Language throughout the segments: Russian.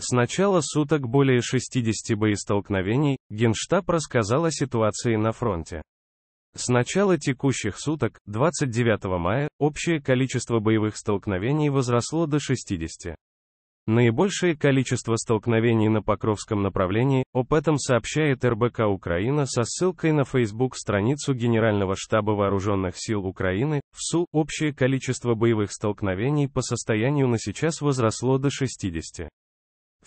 С начала суток более 60 боестолкновений, Генштаб рассказал о ситуации на фронте. С начала текущих суток, 29 мая, общее количество боевых столкновений возросло до 60. Наибольшее количество столкновений на Покровском направлении, об этом сообщает РБК Украина со ссылкой на Facebook-страницу Генерального штаба Вооруженных сил Украины, в СУ, общее количество боевых столкновений по состоянию на сейчас возросло до 60.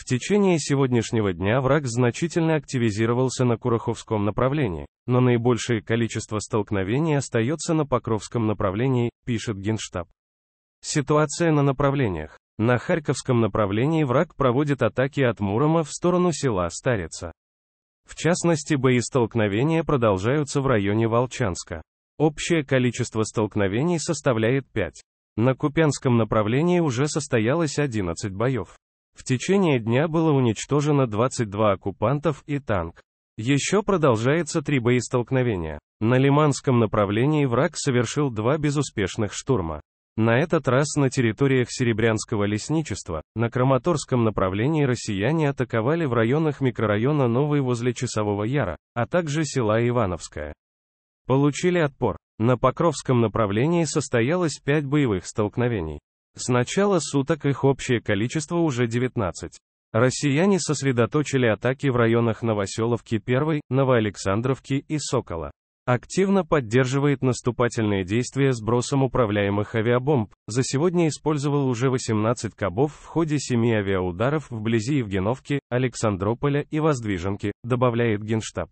В течение сегодняшнего дня враг значительно активизировался на Кураховском направлении, но наибольшее количество столкновений остается на Покровском направлении, пишет Генштаб. Ситуация на направлениях. На Харьковском направлении враг проводит атаки от Мурома в сторону села Старица. В частности, боестолкновения продолжаются в районе Волчанска. Общее количество столкновений составляет 5. На Купянском направлении уже состоялось 11 боев. В течение дня было уничтожено 22 оккупантов и танк. Еще продолжается три боестолкновения. На Лиманском направлении враг совершил два безуспешных штурма. На этот раз на территориях Серебрянского лесничества, на Краматорском направлении россияне атаковали в районах микрорайона Новый возле Часового Яра, а также села Ивановская. Получили отпор. На Покровском направлении состоялось пять боевых столкновений. С начала суток их общее количество уже 19. Россияне сосредоточили атаки в районах Новоселовки 1, Новоалександровки и Сокола. Активно поддерживает наступательные действия сбросом управляемых авиабомб. За сегодня использовал уже 18 кабов в ходе 7 авиаударов вблизи Евгеновки, Александрополя и Воздвиженки, добавляет Генштаб.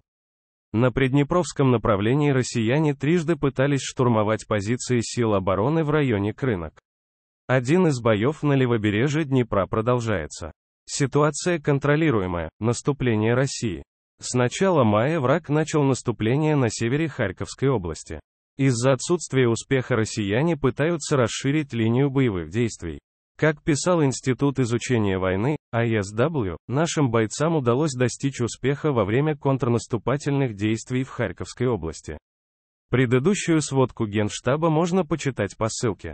На Приднепровском направлении россияне трижды пытались штурмовать позиции сил обороны в районе Крынок. Один из боев на левобережье Днепра продолжается. Ситуация контролируемая, наступление России. С начала мая враг начал наступление на севере Харьковской области. Из-за отсутствия успеха россияне пытаются расширить линию боевых действий. Как писал Институт изучения войны, АСW, нашим бойцам удалось достичь успеха во время контрнаступательных действий в Харьковской области. Предыдущую сводку Генштаба можно почитать по ссылке.